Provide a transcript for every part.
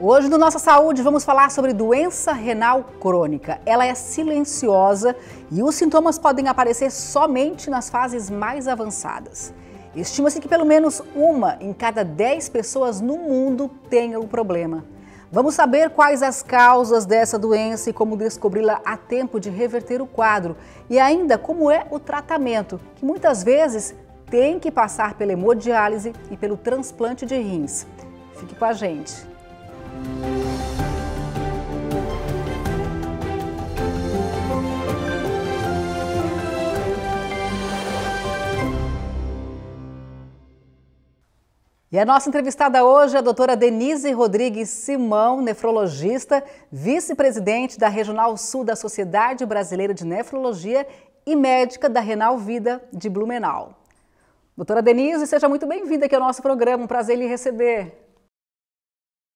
Hoje no Nossa Saúde vamos falar sobre doença renal crônica. Ela é silenciosa e os sintomas podem aparecer somente nas fases mais avançadas. Estima-se que pelo menos uma em cada dez pessoas no mundo tenha o problema. Vamos saber quais as causas dessa doença e como descobri-la a tempo de reverter o quadro e ainda como é o tratamento, que muitas vezes tem que passar pela hemodiálise e pelo transplante de rins. Fique com a gente. E a nossa entrevistada hoje é a doutora Denise Rodrigues Simão, nefrologista, vice-presidente da Regional Sul da Sociedade Brasileira de Nefrologia e médica da Renal Vida de Blumenau. Doutora Denise, seja muito bem-vinda aqui ao nosso programa, um prazer lhe receber.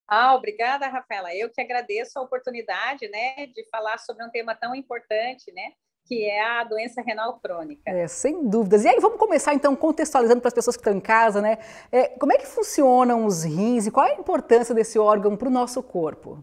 Ah, obrigada, Rafaela. Eu que agradeço a oportunidade, né, de falar sobre um tema tão importante, né, que é a doença renal crônica. É, sem dúvidas. E aí vamos começar então contextualizando para as pessoas que estão em casa, né? É, como é que funcionam os rins e qual é a importância desse órgão para o nosso corpo?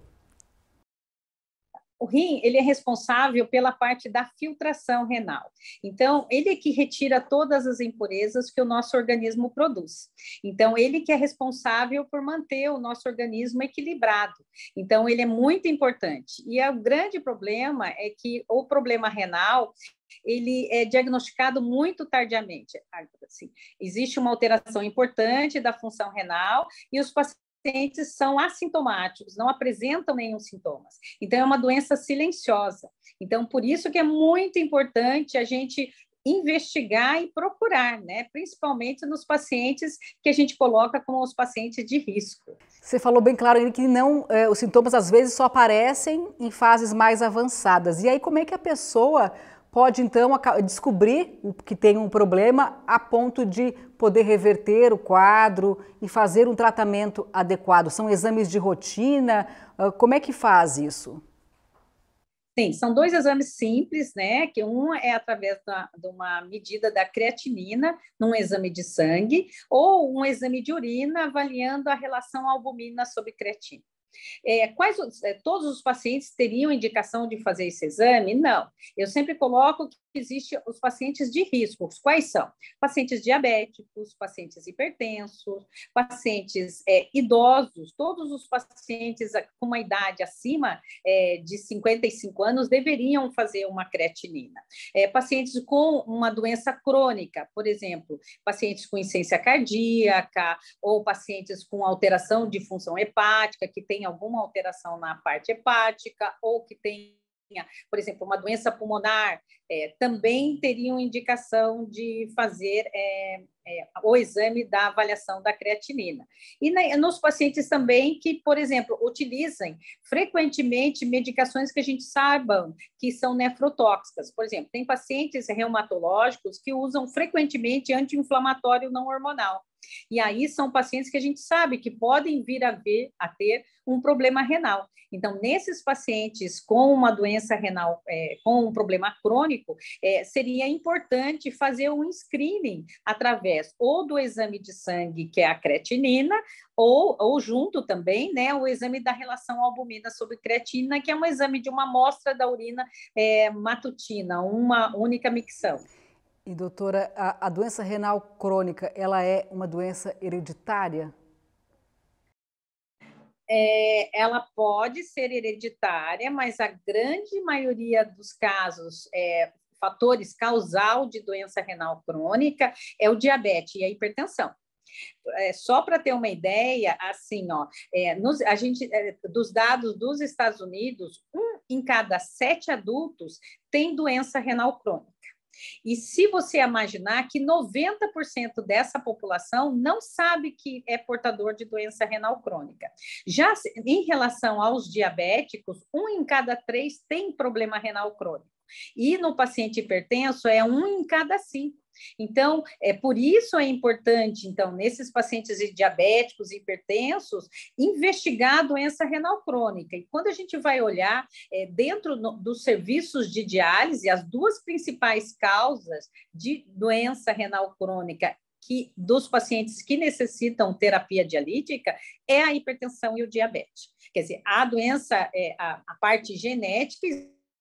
o rim ele é responsável pela parte da filtração renal. Então, ele é que retira todas as impurezas que o nosso organismo produz. Então, ele que é responsável por manter o nosso organismo equilibrado. Então, ele é muito importante. E o grande problema é que o problema renal ele é diagnosticado muito tardiamente. Assim, existe uma alteração importante da função renal e os pacientes pacientes são assintomáticos, não apresentam nenhum sintomas. Então, é uma doença silenciosa. Então, por isso que é muito importante a gente investigar e procurar, né? Principalmente nos pacientes que a gente coloca como os pacientes de risco. Você falou bem claro que não, eh, os sintomas às vezes só aparecem em fases mais avançadas. E aí como é que a pessoa pode então descobrir que tem um problema a ponto de poder reverter o quadro e fazer um tratamento adequado? São exames de rotina? Ah, como é que faz isso? Sim, são dois exames simples, né? Que um é através da, de uma medida da creatinina num exame de sangue ou um exame de urina avaliando a relação albumina sobre creatina. É, quais é, todos os pacientes teriam indicação de fazer esse exame? Não. Eu sempre coloco que existem os pacientes de risco. Quais são? Pacientes diabéticos, pacientes hipertensos, pacientes é, idosos. Todos os pacientes com uma idade acima é, de 55 anos deveriam fazer uma creatinina. É, pacientes com uma doença crônica, por exemplo, pacientes com insuficiência cardíaca ou pacientes com alteração de função hepática que tem tem alguma alteração na parte hepática ou que tenha, por exemplo, uma doença pulmonar, é, também teriam indicação de fazer é, é, o exame da avaliação da creatinina. E nos pacientes também que, por exemplo, utilizem frequentemente medicações que a gente saiba que são nefrotóxicas. Por exemplo, tem pacientes reumatológicos que usam frequentemente anti-inflamatório não hormonal. E aí são pacientes que a gente sabe que podem vir a, ver, a ter um problema renal. Então, nesses pacientes com uma doença renal, é, com um problema crônico, é, seria importante fazer um screening através ou do exame de sangue, que é a creatinina, ou, ou junto também, né, o exame da relação albumina sobre creatina, que é um exame de uma amostra da urina é, matutina, uma única micção. E doutora, a, a doença renal crônica, ela é uma doença hereditária? É, ela pode ser hereditária, mas a grande maioria dos casos, é, fatores causal de doença renal crônica é o diabetes e a hipertensão. É, só para ter uma ideia, assim, ó, é, nos, a gente, é, dos dados dos Estados Unidos, um em cada sete adultos tem doença renal crônica. E se você imaginar que 90% dessa população não sabe que é portador de doença renal crônica. Já em relação aos diabéticos, um em cada três tem problema renal crônico. E no paciente hipertenso é um em cada cinco. Então, é por isso é importante, então, nesses pacientes diabéticos, hipertensos, investigar a doença renal crônica. E quando a gente vai olhar é, dentro no, dos serviços de diálise, as duas principais causas de doença renal crônica que dos pacientes que necessitam terapia dialítica é a hipertensão e o diabetes. Quer dizer, a doença, é, a, a parte genética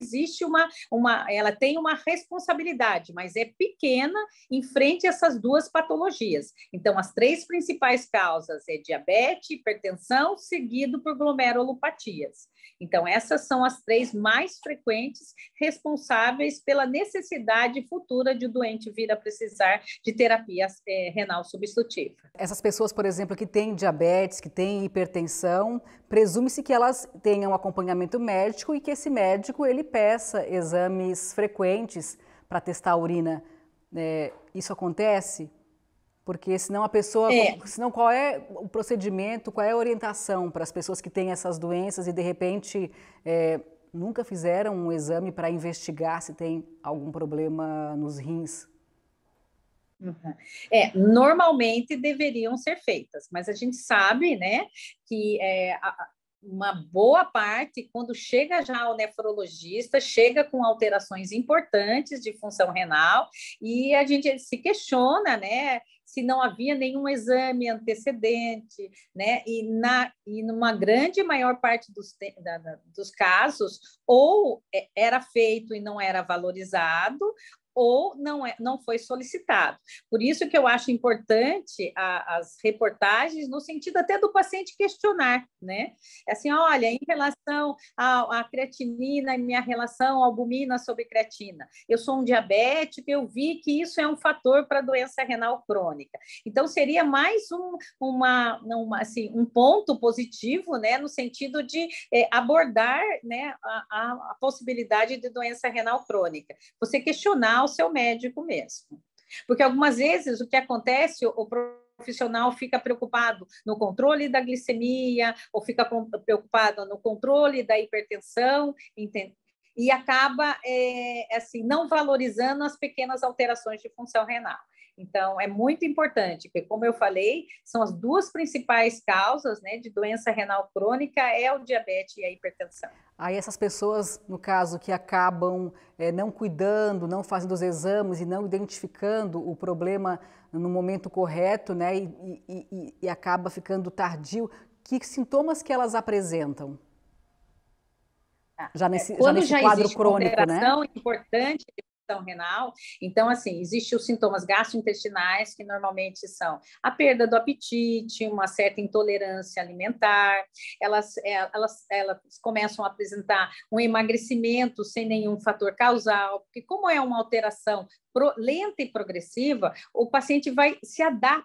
existe uma, uma, ela tem uma responsabilidade, mas é pequena em frente a essas duas patologias. Então, as três principais causas é diabetes, hipertensão, seguido por glomerulopatias. Então, essas são as três mais frequentes responsáveis pela necessidade futura de o doente vir a precisar de terapia é, renal substitutiva. Essas pessoas, por exemplo, que têm diabetes, que têm hipertensão, presume-se que elas tenham acompanhamento médico e que esse médico ele peça exames frequentes para testar a urina. É, isso acontece? Porque senão a pessoa. É. Senão qual é o procedimento, qual é a orientação para as pessoas que têm essas doenças e de repente é, nunca fizeram um exame para investigar se tem algum problema nos rins? Uhum. É, normalmente deveriam ser feitas, mas a gente sabe, né, que é, a, uma boa parte, quando chega já ao nefrologista, chega com alterações importantes de função renal e a gente se questiona, né? se não havia nenhum exame antecedente, né? E, na, e numa grande maior parte dos, da, da, dos casos, ou é, era feito e não era valorizado, ou não, é, não foi solicitado. Por isso que eu acho importante a, as reportagens, no sentido até do paciente questionar, né? É assim, olha, em relação à creatinina, em minha relação à albumina sobre creatina, eu sou um diabético, eu vi que isso é um fator para doença renal crônica. Então, seria mais um, uma, uma, assim, um ponto positivo, né? No sentido de é, abordar né, a, a, a possibilidade de doença renal crônica. Você questionar o seu médico mesmo. Porque algumas vezes o que acontece, o profissional fica preocupado no controle da glicemia, ou fica preocupado no controle da hipertensão, e acaba é, assim não valorizando as pequenas alterações de função renal. Então, é muito importante, porque, como eu falei, são as duas principais causas né, de doença renal crônica, é o diabetes e a hipertensão. Aí essas pessoas, no caso, que acabam é, não cuidando, não fazendo os exames e não identificando o problema no momento correto, né, e, e, e acaba ficando tardio, que sintomas que elas apresentam? Ah, já nesse, é, já nesse quadro crônico, né? importante renal. Então, assim, existem os sintomas gastrointestinais, que normalmente são a perda do apetite, uma certa intolerância alimentar, elas, é, elas, elas começam a apresentar um emagrecimento sem nenhum fator causal, porque como é uma alteração lenta e progressiva, o paciente vai se adaptar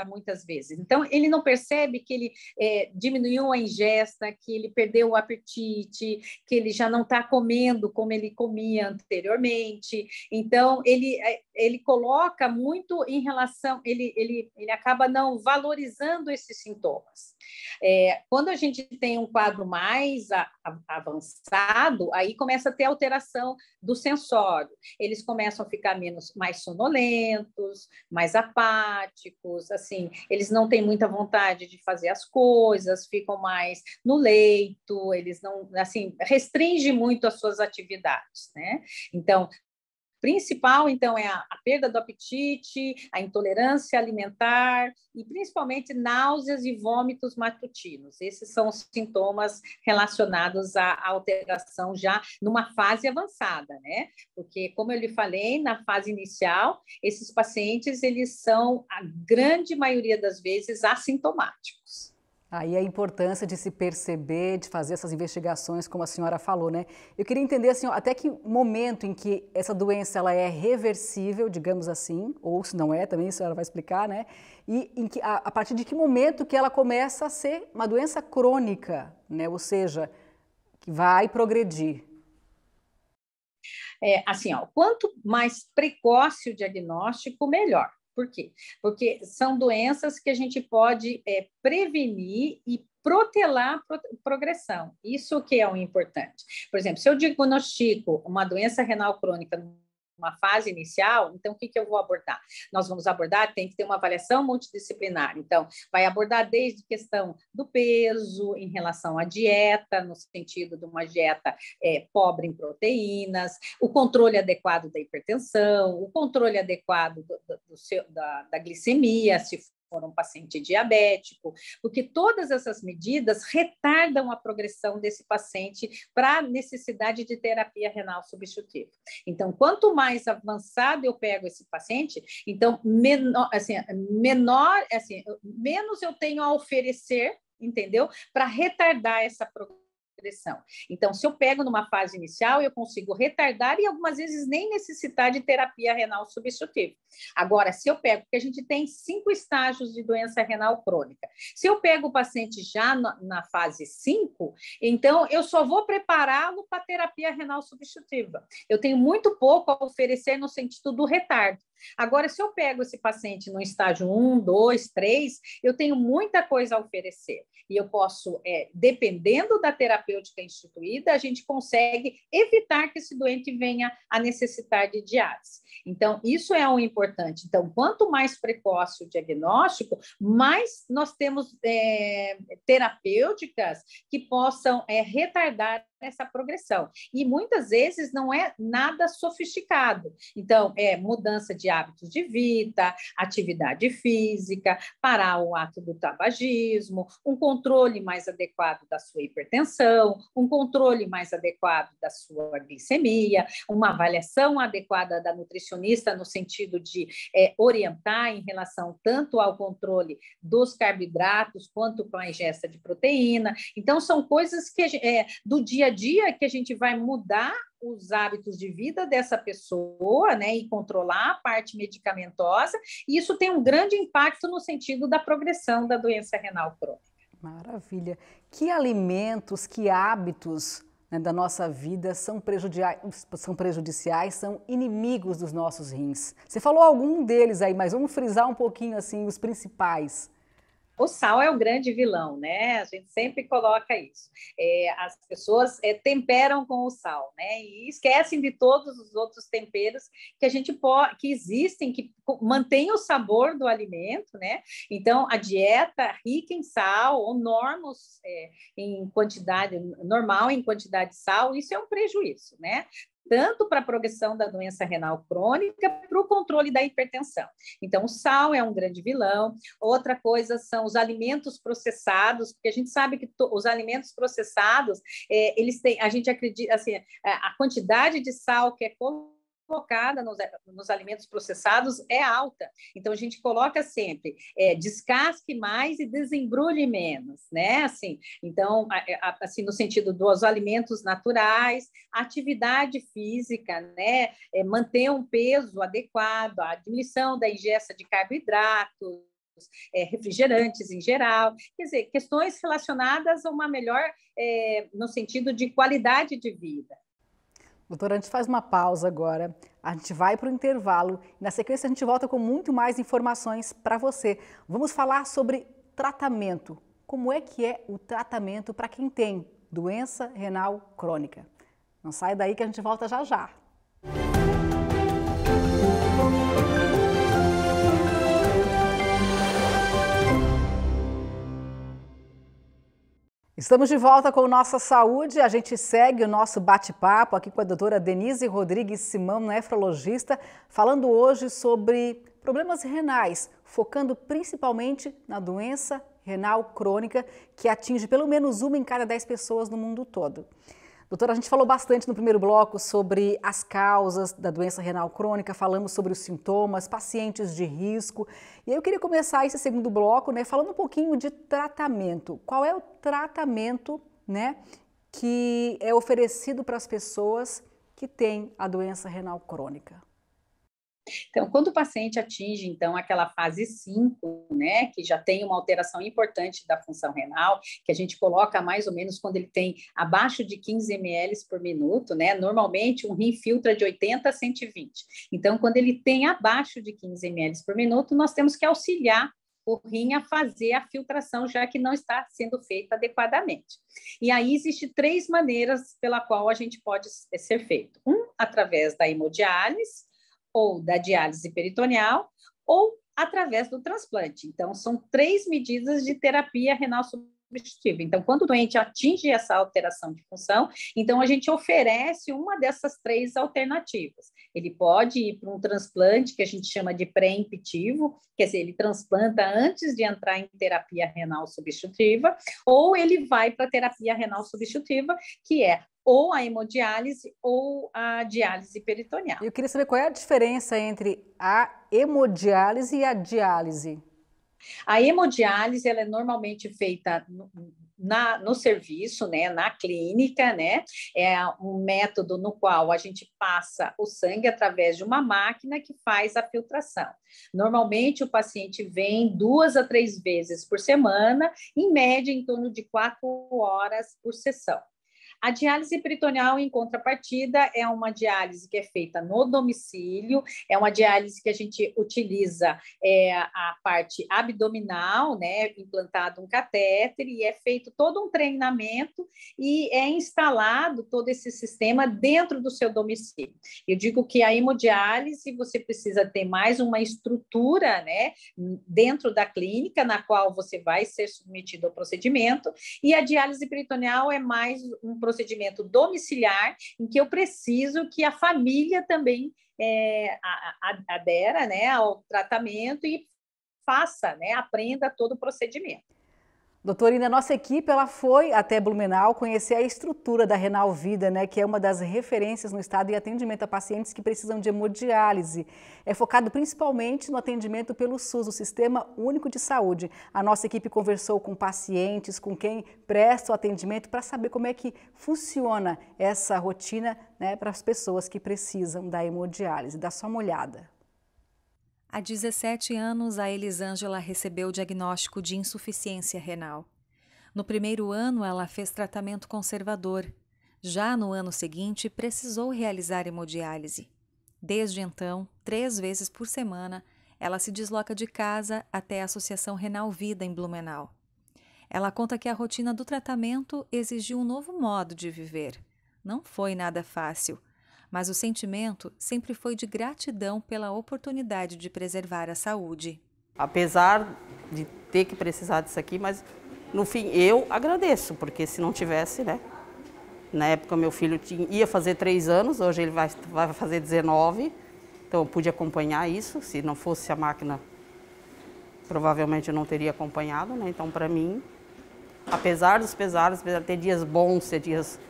dieta muitas vezes. Então, ele não percebe que ele é, diminuiu a ingesta, que ele perdeu o apetite, que ele já não está comendo como ele comia anteriormente. Então, ele, é, ele coloca muito em relação, ele, ele, ele acaba não valorizando esses sintomas. É, quando a gente tem um quadro mais a, a, avançado, aí começa a ter alteração do sensório. Eles começam a ficar menos, mais sonolentos, mais apáticos, assim, assim, eles não têm muita vontade de fazer as coisas, ficam mais no leito, eles não, assim, restringe muito as suas atividades, né? Então, principal, então, é a, a perda do apetite, a intolerância alimentar e principalmente náuseas e vômitos matutinos. Esses são os sintomas relacionados à, à alteração já numa fase avançada, né? Porque, como eu lhe falei, na fase inicial, esses pacientes, eles são, a grande maioria das vezes, assintomáticos. Aí a importância de se perceber, de fazer essas investigações, como a senhora falou, né? Eu queria entender, assim, até que momento em que essa doença ela é reversível, digamos assim, ou se não é também, a senhora vai explicar, né? E em que, a, a partir de que momento que ela começa a ser uma doença crônica, né? Ou seja, que vai progredir. É, assim, ó, quanto mais precoce o diagnóstico, melhor. Por quê? Porque são doenças que a gente pode é, prevenir e protelar a progressão. Isso que é o importante. Por exemplo, se eu diagnostico uma doença renal crônica uma fase inicial, então o que, que eu vou abordar? Nós vamos abordar, tem que ter uma avaliação multidisciplinar. Então, vai abordar desde questão do peso em relação à dieta, no sentido de uma dieta é, pobre em proteínas, o controle adequado da hipertensão, o controle adequado do, do, do seu, da, da glicemia, se for um paciente diabético, porque todas essas medidas retardam a progressão desse paciente para a necessidade de terapia renal substitutiva. Então, quanto mais avançado eu pego esse paciente, então menor, assim, menor, assim, menos eu tenho a oferecer entendeu? Para retardar essa progressão depressão. Então, se eu pego numa fase inicial, eu consigo retardar e algumas vezes nem necessitar de terapia renal substitutiva. Agora, se eu pego, porque a gente tem cinco estágios de doença renal crônica, se eu pego o paciente já na, na fase 5, então eu só vou prepará-lo para terapia renal substitutiva. Eu tenho muito pouco a oferecer no sentido do retardo. Agora, se eu pego esse paciente no estágio 1, 2, 3, eu tenho muita coisa a oferecer. E eu posso, é, dependendo da terapia, terapêutica instituída, a gente consegue evitar que esse doente venha a necessitar de diálise. Então, isso é um importante. Então, quanto mais precoce o diagnóstico, mais nós temos é, terapêuticas que possam é, retardar essa progressão. E muitas vezes não é nada sofisticado. Então, é mudança de hábitos de vida, atividade física, parar o ato do tabagismo, um controle mais adequado da sua hipertensão, um controle mais adequado da sua glicemia, uma avaliação adequada da nutrição nutricionista no sentido de é, orientar em relação tanto ao controle dos carboidratos quanto com a ingesta de proteína. Então, são coisas que é, do dia a dia que a gente vai mudar os hábitos de vida dessa pessoa, né, e controlar a parte medicamentosa, e isso tem um grande impacto no sentido da progressão da doença renal crônica. Maravilha. Que alimentos, que hábitos né, da nossa vida são, são prejudiciais, são inimigos dos nossos rins. Você falou algum deles aí, mas vamos frisar um pouquinho assim os principais o sal é o grande vilão, né? A gente sempre coloca isso. É, as pessoas é, temperam com o sal, né? E esquecem de todos os outros temperos que a gente pode, que existem, que mantêm o sabor do alimento, né? Então, a dieta rica em sal ou normos é, em quantidade normal em quantidade de sal, isso é um prejuízo, né? tanto para a progressão da doença renal crônica, para o controle da hipertensão. Então, o sal é um grande vilão. Outra coisa são os alimentos processados, porque a gente sabe que os alimentos processados, é, eles têm, a gente acredita, assim, a, é, a quantidade de sal que é colocada focada nos, nos, alimentos processados é alta. Então, a gente coloca sempre é, descasque mais e desembrulhe menos, né? Assim, então, assim, no sentido dos alimentos naturais, atividade física, né? É, manter um peso adequado, a diminuição da ingesta de carboidratos, é, refrigerantes em geral, quer dizer, questões relacionadas a uma melhor, é, no sentido de qualidade de vida. Doutora, a gente faz uma pausa agora, a gente vai para o intervalo e na sequência a gente volta com muito mais informações para você. Vamos falar sobre tratamento. Como é que é o tratamento para quem tem doença renal crônica? Não sai daí que a gente volta já já. Estamos de volta com Nossa Saúde. A gente segue o nosso bate-papo aqui com a doutora Denise Rodrigues Simão, nefrologista, falando hoje sobre problemas renais, focando principalmente na doença renal crônica que atinge pelo menos uma em cada dez pessoas no mundo todo. Doutora, a gente falou bastante no primeiro bloco sobre as causas da doença renal crônica, falamos sobre os sintomas, pacientes de risco. E eu queria começar esse segundo bloco, né, falando um pouquinho de tratamento. Qual é o tratamento, né, que é oferecido para as pessoas que têm a doença renal crônica? Então, quando o paciente atinge, então, aquela fase 5, né, que já tem uma alteração importante da função renal, que a gente coloca mais ou menos quando ele tem abaixo de 15 ml por minuto, né, normalmente um rim filtra de 80 a 120. Então, quando ele tem abaixo de 15 ml por minuto, nós temos que auxiliar o rim a fazer a filtração, já que não está sendo feita adequadamente. E aí existem três maneiras pela qual a gente pode eh, ser feito. Um, através da hemodiálise, ou da diálise peritoneal ou através do transplante. Então, são três medidas de terapia renal então, quando o doente atinge essa alteração de função, então a gente oferece uma dessas três alternativas. Ele pode ir para um transplante que a gente chama de pré-imptivo, quer dizer, ele transplanta antes de entrar em terapia renal substitutiva, ou ele vai para terapia renal substitutiva, que é ou a hemodiálise ou a diálise peritoneal. Eu queria saber qual é a diferença entre a hemodiálise e a diálise. A hemodiálise ela é normalmente feita no, na, no serviço, né, na clínica, né, é um método no qual a gente passa o sangue através de uma máquina que faz a filtração. Normalmente o paciente vem duas a três vezes por semana, em média em torno de quatro horas por sessão. A diálise peritoneal, em contrapartida, é uma diálise que é feita no domicílio, é uma diálise que a gente utiliza é, a parte abdominal, né, implantado um catéter e é feito todo um treinamento e é instalado todo esse sistema dentro do seu domicílio. Eu digo que a hemodiálise você precisa ter mais uma estrutura, né, dentro da clínica na qual você vai ser submetido ao procedimento e a diálise peritoneal é mais um procedimento domiciliar, em que eu preciso que a família também é, adera né, ao tratamento e faça, né, aprenda todo o procedimento. Doutorina, nossa equipe ela foi até Blumenau conhecer a estrutura da Renal Vida, né, que é uma das referências no estado em atendimento a pacientes que precisam de hemodiálise. É focado principalmente no atendimento pelo SUS, o Sistema Único de Saúde. A nossa equipe conversou com pacientes, com quem presta o atendimento, para saber como é que funciona essa rotina né, para as pessoas que precisam da hemodiálise. Dá só uma olhada. Há 17 anos, a Elisângela recebeu o diagnóstico de insuficiência renal. No primeiro ano, ela fez tratamento conservador. Já no ano seguinte, precisou realizar hemodiálise. Desde então, três vezes por semana, ela se desloca de casa até a Associação Renal Vida em Blumenau. Ela conta que a rotina do tratamento exigiu um novo modo de viver. Não foi nada fácil mas o sentimento sempre foi de gratidão pela oportunidade de preservar a saúde. Apesar de ter que precisar disso aqui, mas no fim eu agradeço, porque se não tivesse, né? Na época meu filho tinha, ia fazer três anos, hoje ele vai, vai fazer 19, então eu pude acompanhar isso. Se não fosse a máquina, provavelmente eu não teria acompanhado, né? Então para mim, apesar dos pesares, apesar de ter dias bons, ter dias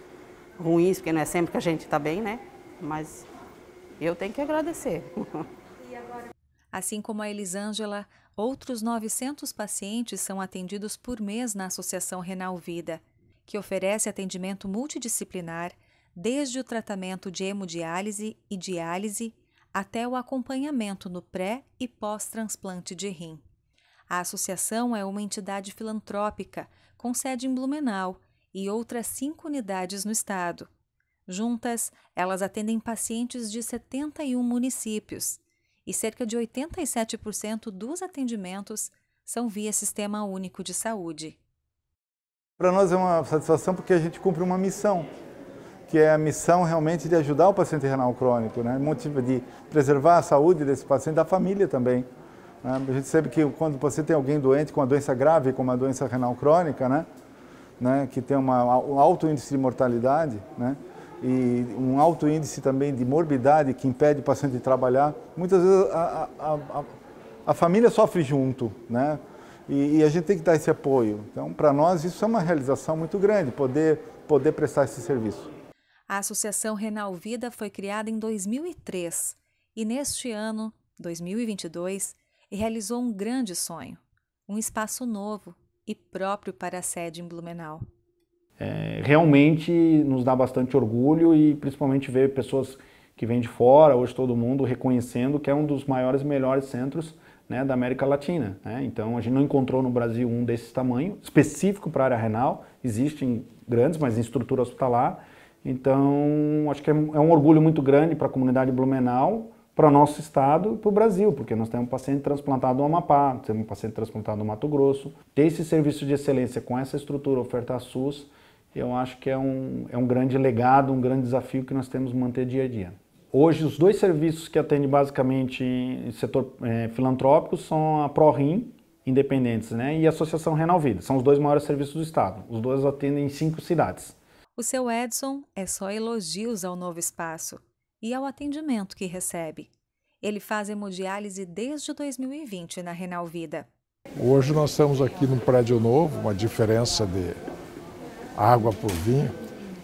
ruins, porque não é sempre que a gente está bem, né? mas eu tenho que agradecer. Assim como a Elisângela, outros 900 pacientes são atendidos por mês na Associação Renal Vida, que oferece atendimento multidisciplinar, desde o tratamento de hemodiálise e diálise até o acompanhamento no pré e pós-transplante de rim. A associação é uma entidade filantrópica com sede em Blumenau e outras cinco unidades no estado. Juntas, elas atendem pacientes de 71 municípios e cerca de 87% dos atendimentos são via Sistema Único de Saúde. Para nós é uma satisfação porque a gente cumpre uma missão, que é a missão realmente de ajudar o paciente renal crônico, né? de preservar a saúde desse paciente, da família também. Né? A gente sabe que quando você tem alguém doente com uma doença grave, como a doença renal crônica, né? né? que tem uma, um alto índice de mortalidade, né? e um alto índice também de morbidade que impede o paciente de trabalhar. Muitas vezes a, a, a, a família sofre junto, né? E, e, a gente tem que dar esse apoio. Então, para nós, isso é uma realização muito grande, poder, poder prestar esse serviço. A Associação Renal Vida foi criada em 2003 e, neste ano, 2022, realizou um grande sonho, um espaço novo e próprio para a sede em Blumenau é, realmente nos dá bastante orgulho e principalmente ver pessoas que vêm de fora, hoje todo mundo reconhecendo que é um dos maiores e melhores centros né, da América Latina. Né? Então a gente não encontrou no Brasil um desse tamanho, específico para a área renal, existem grandes, mas em estrutura hospitalar. Então acho que é, é um orgulho muito grande para a comunidade Blumenau, para o nosso estado e para o Brasil, porque nós temos um paciente transplantado no Amapá, temos um paciente transplantado no Mato Grosso. Ter esse serviço de excelência com essa estrutura oferta SUS eu acho que é um, é um grande legado, um grande desafio que nós temos que manter dia a dia. Hoje, os dois serviços que atendem basicamente em setor é, filantrópico são a ProRim, independentes, né, e a Associação Renalvida. São os dois maiores serviços do Estado. Os dois atendem em cinco cidades. O seu Edson é só elogios ao novo espaço e ao atendimento que recebe. Ele faz hemodiálise desde 2020 na Renalvida. Hoje nós estamos aqui num prédio novo, uma diferença de água por vinho.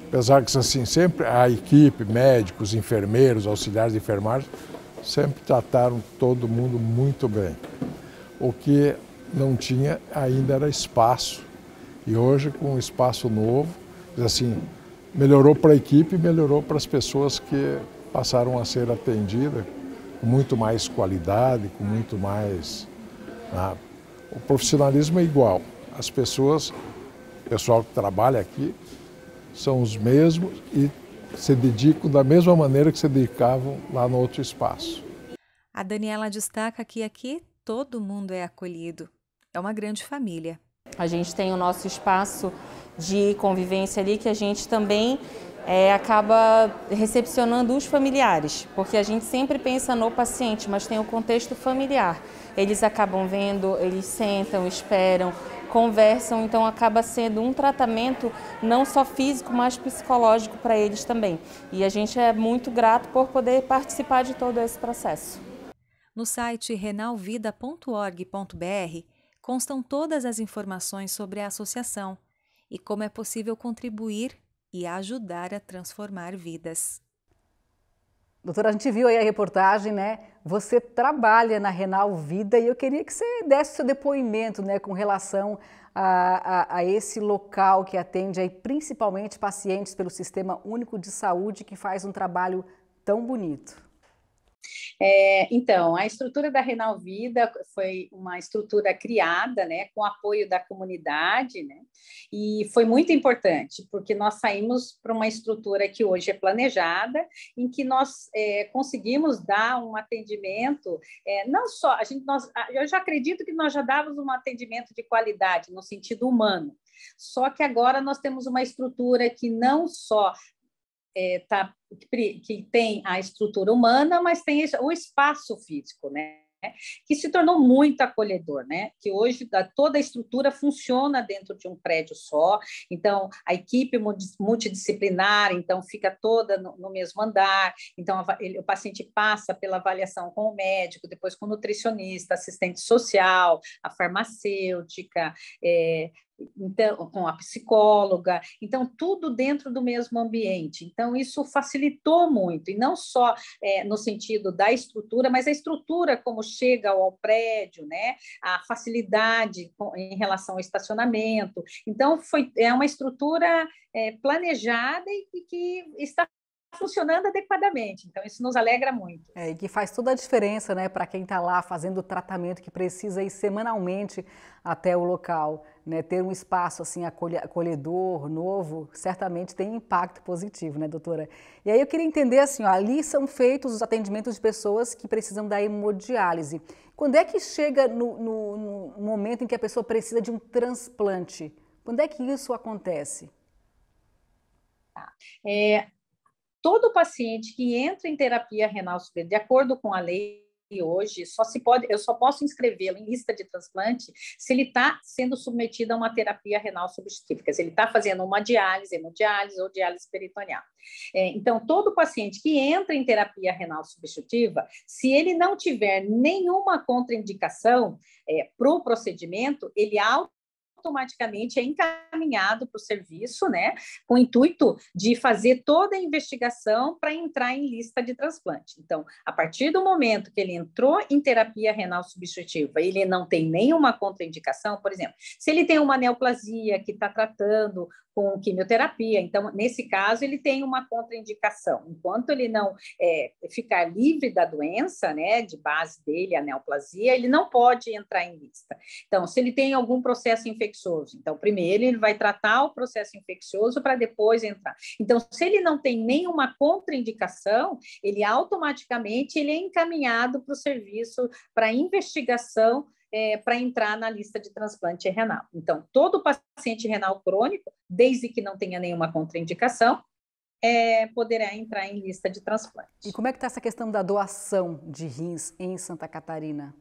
Apesar que assim, sempre a equipe, médicos, enfermeiros, auxiliares de enfermagem, sempre trataram todo mundo muito bem. O que não tinha ainda era espaço. E hoje, com o espaço novo, assim, melhorou para a equipe, melhorou para as pessoas que passaram a ser atendidas com muito mais qualidade, com muito mais. Ah, o profissionalismo é igual. As pessoas o pessoal que trabalha aqui são os mesmos e se dedicam da mesma maneira que se dedicavam lá no outro espaço. A Daniela destaca que aqui todo mundo é acolhido. É uma grande família. A gente tem o nosso espaço de convivência ali que a gente também é, acaba recepcionando os familiares, porque a gente sempre pensa no paciente, mas tem o contexto familiar. Eles acabam vendo, eles sentam, esperam, conversam, então acaba sendo um tratamento não só físico, mas psicológico para eles também. E a gente é muito grato por poder participar de todo esse processo. No site renalvida.org.br constam todas as informações sobre a associação e como é possível contribuir e ajudar a transformar vidas. Doutora, a gente viu aí a reportagem, né? Você trabalha na Renal Vida e eu queria que você desse seu depoimento né, com relação a, a, a esse local que atende aí, principalmente pacientes pelo Sistema Único de Saúde, que faz um trabalho tão bonito. É, então, a estrutura da Renal Vida foi uma estrutura criada, né, com apoio da comunidade, né, e foi muito importante, porque nós saímos para uma estrutura que hoje é planejada, em que nós é, conseguimos dar um atendimento, é, não só, a gente, nós, eu já acredito que nós já dávamos um atendimento de qualidade, no sentido humano, só que agora nós temos uma estrutura que não só está é, tá que tem a estrutura humana, mas tem o espaço físico, né? que se tornou muito acolhedor, né? Que hoje toda a estrutura funciona dentro de um prédio só. Então, a equipe multidisciplinar, então fica toda no, mesmo andar. Então, o paciente passa pela avaliação com o médico, depois com o nutricionista, assistente social, a farmacêutica, é, então, com a psicóloga, então tudo dentro do mesmo ambiente. Então isso facilitou muito e não só é, no sentido da estrutura, mas a estrutura como chega ao prédio, né? A facilidade com, em relação ao estacionamento. Então foi é uma estrutura é, planejada e, e que está funcionando adequadamente. Então, isso nos alegra muito. É, e que faz toda a diferença, né, para quem está lá fazendo o tratamento que precisa ir semanalmente até o local. Né, ter um espaço assim acolhedor, novo, certamente tem impacto positivo, né, doutora? E aí eu queria entender assim, ó, ali são feitos os atendimentos de pessoas que precisam da hemodiálise. Quando é que chega no, no, no momento em que a pessoa precisa de um transplante? Quando é que isso acontece? Tá. É, todo paciente que entra em terapia renal de acordo com a lei hoje, só se pode, eu só posso inscrevê-lo em lista de transplante se ele está sendo submetido a uma terapia renal substitutiva, se ele está fazendo uma diálise, hemodiálise ou diálise peritoneal. É, então, todo paciente que entra em terapia renal substitutiva, se ele não tiver nenhuma contraindicação é, para o procedimento, ele automaticamente é encaminhado para o serviço, né, com o intuito de fazer toda a investigação para entrar em lista de transplante. Então, a partir do momento que ele entrou em terapia renal substitutiva, ele não tem nenhuma contraindicação, por exemplo, se ele tem uma neoplasia que está tratando com quimioterapia, então, nesse caso, ele tem uma contraindicação. Enquanto ele não é, ficar livre da doença, né, de base dele, a neoplasia, ele não pode entrar em lista. Então, se ele tem algum processo infeccioso, infeccioso. Então, primeiro ele vai tratar o processo infeccioso para depois entrar. Então, se ele não tem nenhuma contraindicação, ele automaticamente ele é encaminhado para o serviço para investigação é, para entrar na lista de transplante renal. Então, todo paciente renal crônico, desde que não tenha nenhuma contraindicação, é, poderá entrar em lista de transplante. E como é que está essa questão da doação de rins em Santa Catarina?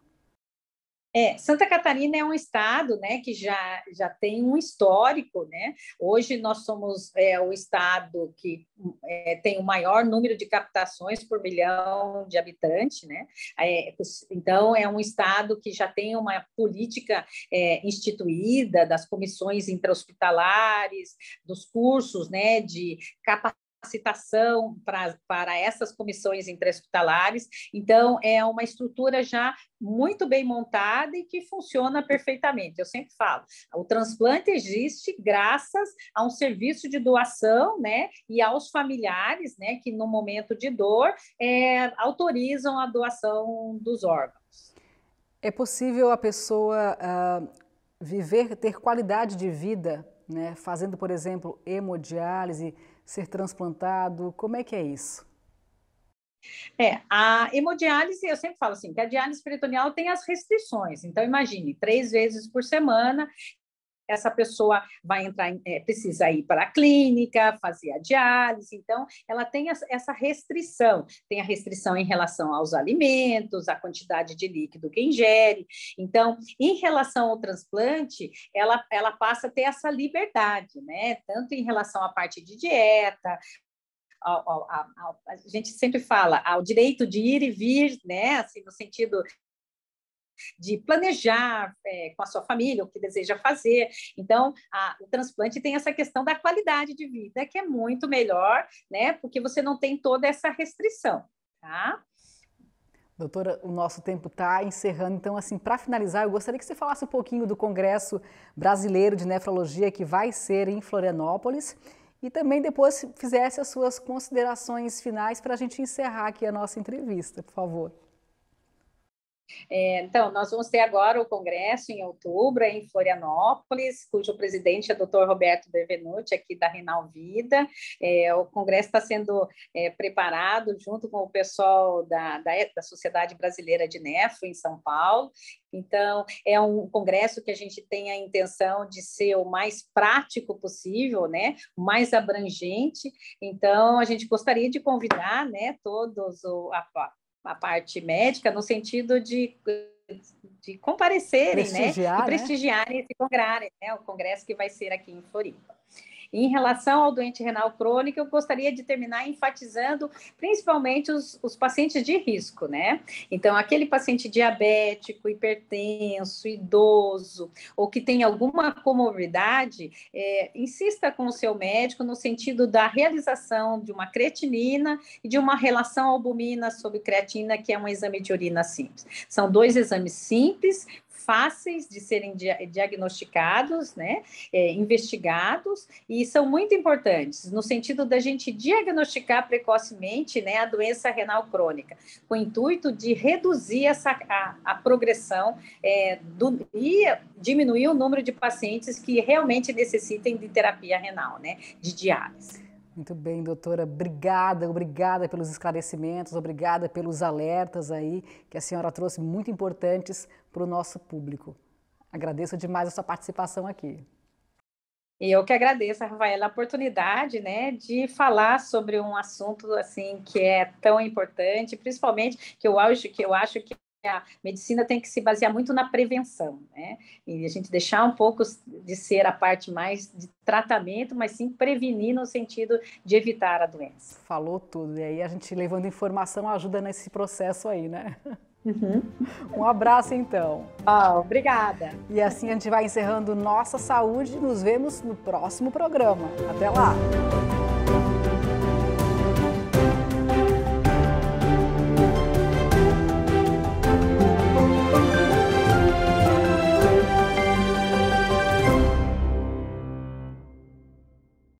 É, Santa Catarina é um estado né, que já, já tem um histórico. Né? Hoje nós somos é, o estado que é, tem o maior número de captações por milhão de habitantes. Né? É, então, é um estado que já tem uma política é, instituída das comissões intra-hospitalares, dos cursos né, de capacitação capacitação pra, para essas comissões intra-hospitalares. Então, é uma estrutura já muito bem montada e que funciona perfeitamente. Eu sempre falo, o transplante existe graças a um serviço de doação, né, e aos familiares, né, que no momento de dor é, autorizam a doação dos órgãos. É possível a pessoa uh, viver, ter qualidade de vida, né, fazendo, por exemplo, hemodiálise, ser transplantado? Como é que é isso? É, a hemodiálise, eu sempre falo assim, que a diálise peritoneal tem as restrições. Então, imagine, três vezes por semana, essa pessoa vai entrar, em, é, precisa ir para a clínica, fazer a diálise, então ela tem essa restrição, tem a restrição em relação aos alimentos, a quantidade de líquido que ingere. Então, em relação ao transplante, ela, ela passa a ter essa liberdade, né? Tanto em relação à parte de dieta, ao, ao, ao, a gente sempre fala ao direito de ir e vir, né? Assim, no sentido de planejar é, com a sua família o que deseja fazer. Então, a, o transplante tem essa questão da qualidade de vida, que é muito melhor, né? Porque você não tem toda essa restrição, tá? Doutora, o nosso tempo está encerrando, então, assim, para finalizar, eu gostaria que você falasse um pouquinho do Congresso Brasileiro de Nefrologia que vai ser em Florianópolis e também depois fizesse as suas considerações finais para a gente encerrar aqui a nossa entrevista, por favor. É, então, nós vamos ter agora o congresso em outubro em Florianópolis, cujo presidente é o Dr. Roberto Benvenuti, aqui da Renal Vida. É, o congresso está sendo é, preparado junto com o pessoal da, da, da Sociedade Brasileira de Nefro, em São Paulo. Então, é um congresso que a gente tem a intenção de ser o mais prático possível, né? O mais abrangente. Então, a gente gostaria de convidar, né, todos o, a, a parte médica no sentido de, de comparecerem, né? prestigiar, né? E prestigiarem e se congrarem, né? O congresso que vai ser aqui em Floripa. Em relação ao doente renal crônico, eu gostaria de terminar enfatizando principalmente os, os pacientes de risco, né? Então, aquele paciente diabético, hipertenso, idoso, ou que tem alguma comorbidade, é, insista com o seu médico no sentido da realização de uma creatinina e de uma relação albumina sobre creatina, que é um exame de urina simples. São dois exames simples, fáceis de serem dia diagnosticados, né, é, investigados e são muito importantes no sentido da gente diagnosticar precocemente, né, a doença renal crônica, com o intuito de reduzir essa a, a progressão é, do, e diminuir o número de pacientes que realmente necessitem de terapia renal, né, de diálise. Muito bem, doutora. Obrigada, obrigada pelos esclarecimentos, obrigada pelos alertas aí que a senhora trouxe, muito importantes para o nosso público. Agradeço demais a sua participação aqui. Eu que agradeço, Rafaela, a oportunidade, né, de falar sobre um assunto assim que é tão importante, principalmente que eu acho que eu acho que a medicina tem que se basear muito na prevenção, né? E a gente deixar um pouco de ser a parte mais de tratamento, mas sim prevenir no sentido de evitar a doença. Falou tudo. E aí a gente levando informação ajuda nesse processo aí, né? Uhum. Um abraço então. Oh, obrigada. E assim a gente vai encerrando Nossa Saúde. Nos vemos no próximo programa. Até lá.